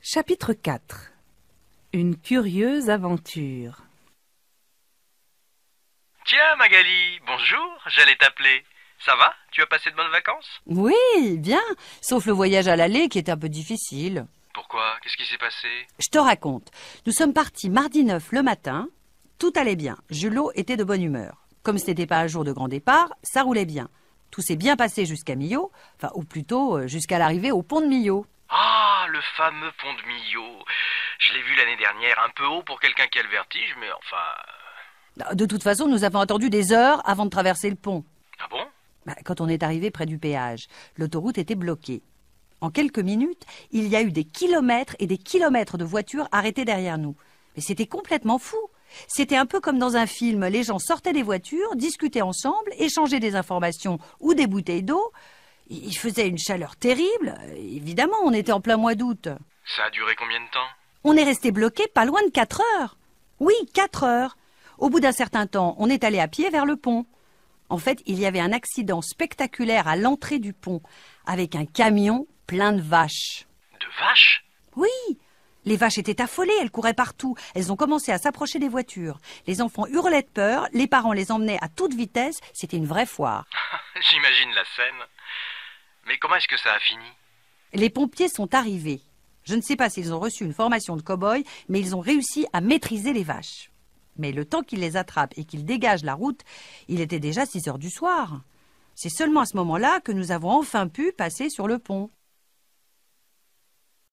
Chapitre 4 Une curieuse aventure Tiens Magali, bonjour, j'allais t'appeler. Ça va Tu as passé de bonnes vacances Oui, bien, sauf le voyage à l'aller qui est un peu difficile. Pourquoi Qu'est-ce qui s'est passé Je te raconte. Nous sommes partis mardi 9 le matin. Tout allait bien. Julot était de bonne humeur. Comme ce n'était pas un jour de grand départ, ça roulait bien. Tout s'est bien passé jusqu'à Millau, enfin, ou plutôt euh, jusqu'à l'arrivée au pont de Millau. Ah, le fameux pont de Millau Je l'ai vu l'année dernière, un peu haut pour quelqu'un qui a le vertige, mais enfin... Euh. De toute façon, nous avons attendu des heures avant de traverser le pont. Ah bon bah, Quand on est arrivé près du péage, l'autoroute était bloquée. En quelques minutes, il y a eu des kilomètres et des kilomètres de voitures arrêtées derrière nous. Mais c'était complètement fou. C'était un peu comme dans un film. Les gens sortaient des voitures, discutaient ensemble, échangeaient des informations ou des bouteilles d'eau. Il faisait une chaleur terrible. Évidemment, on était en plein mois d'août. Ça a duré combien de temps On est resté bloqué pas loin de 4 heures. Oui, 4 heures. Au bout d'un certain temps, on est allé à pied vers le pont. En fait, il y avait un accident spectaculaire à l'entrée du pont, avec un camion plein de vaches. De vaches Oui, les vaches étaient affolées, elles couraient partout, elles ont commencé à s'approcher des voitures. Les enfants hurlaient de peur, les parents les emmenaient à toute vitesse, c'était une vraie foire. J'imagine la scène. Mais comment est-ce que ça a fini Les pompiers sont arrivés. Je ne sais pas s'ils ont reçu une formation de cow-boy, mais ils ont réussi à maîtriser les vaches. Mais le temps qu'ils les attrapent et qu'ils dégagent la route, il était déjà 6 heures du soir. C'est seulement à ce moment-là que nous avons enfin pu passer sur le pont.